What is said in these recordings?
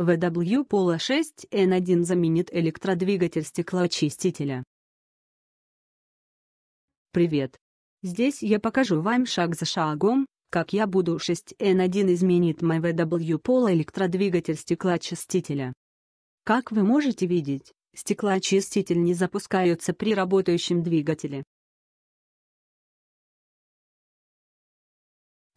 VW Polo 6N1 заменит электродвигатель стеклоочистителя. Привет! Здесь я покажу вам шаг за шагом, как я буду 6N1 изменит мой VW Polo электродвигатель стеклоочистителя. Как вы можете видеть, стеклоочиститель не запускается при работающем двигателе.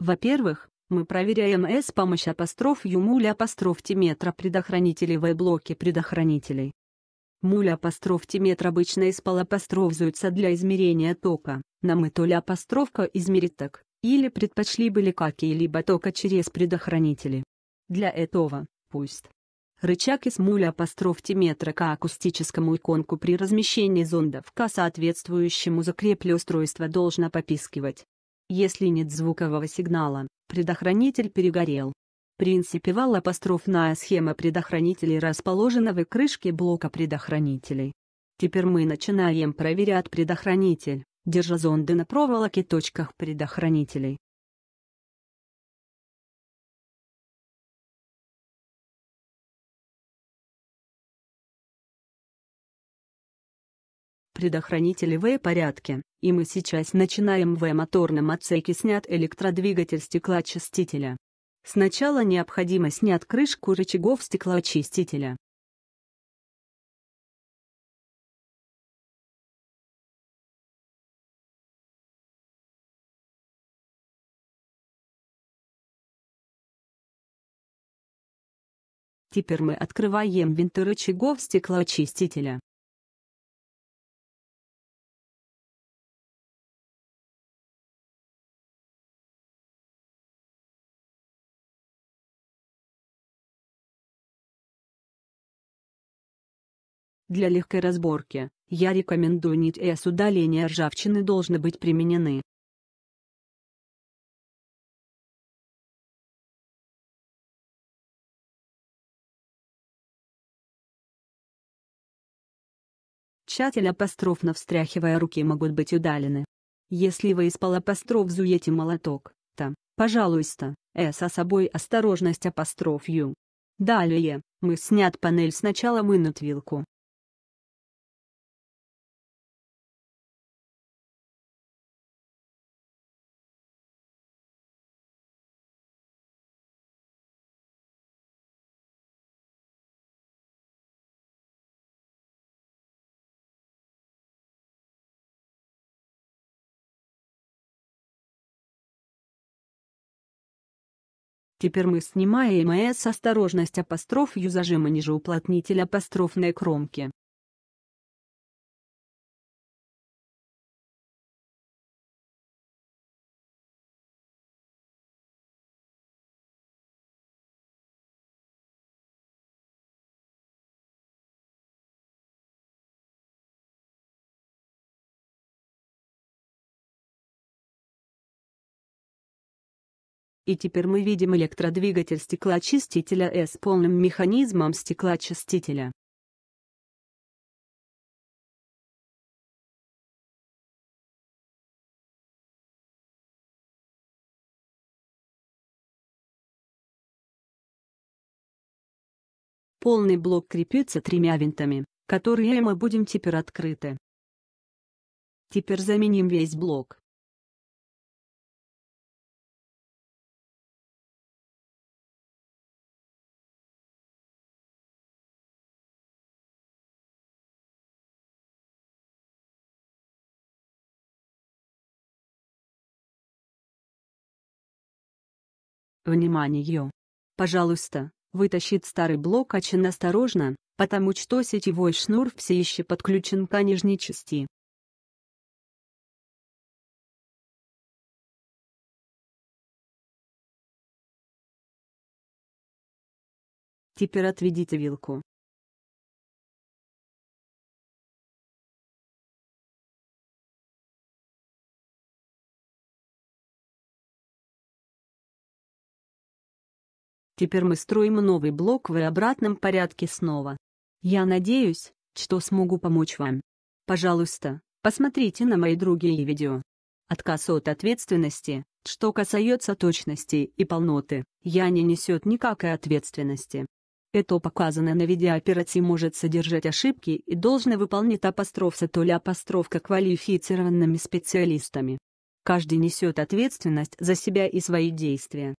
Во-первых, мы проверяем с помощью апостроф юмуля апостроф тиметра предохранителей в блоке предохранителей. Муль апостроф метр обычно испал апострофзуется для измерения тока, нам и то ли апострофка измерит так, или предпочли были какие-либо тока через предохранители. Для этого, пусть. Рычаг из муля апострофти метра к акустическому иконку при размещении зонда в к соответствующему закреплю устройство должна попискивать. Если нет звукового сигнала, предохранитель перегорел. В принципе вал-апострофная схема предохранителей расположена в крышке блока предохранителей. Теперь мы начинаем проверять предохранитель, держа зонды на проволоке точках предохранителей. предохранители В порядке, и мы сейчас начинаем в моторном отсеке снят электродвигатель стеклоочистителя. Сначала необходимо снять крышку рычагов стеклоочистителя. Теперь мы открываем винты рычагов стеклоочистителя. Для легкой разборки, я рекомендую нить и удаления ржавчины должны быть применены. Тщательно апострофно встряхивая руки могут быть удалены. Если вы из-под апостроф зуете молоток, то, пожалуйста, э со собой осторожность апострофью. Далее, мы снят панель сначала вынут вилку, Теперь мы снимаем с осторожность апостроф зажима ниже уплотнителя апострофной кромки. И теперь мы видим электродвигатель стеклоочистителя с полным механизмом стеклоочистителя. Полный блок крепится тремя винтами, которые мы будем теперь открыты. Теперь заменим весь блок. Внимание! Пожалуйста, вытащит старый блок очень осторожно, потому что сетевой шнур все еще подключен к нижней части. Теперь отведите вилку. Теперь мы строим новый блок в обратном порядке снова. Я надеюсь, что смогу помочь вам. Пожалуйста, посмотрите на мои другие видео. Отказ от ответственности, что касается точности и полноты, я не несет никакой ответственности. Это показано на видеооперации может содержать ошибки и должны выполнить апостроф то ли апострофка квалифицированными специалистами. Каждый несет ответственность за себя и свои действия.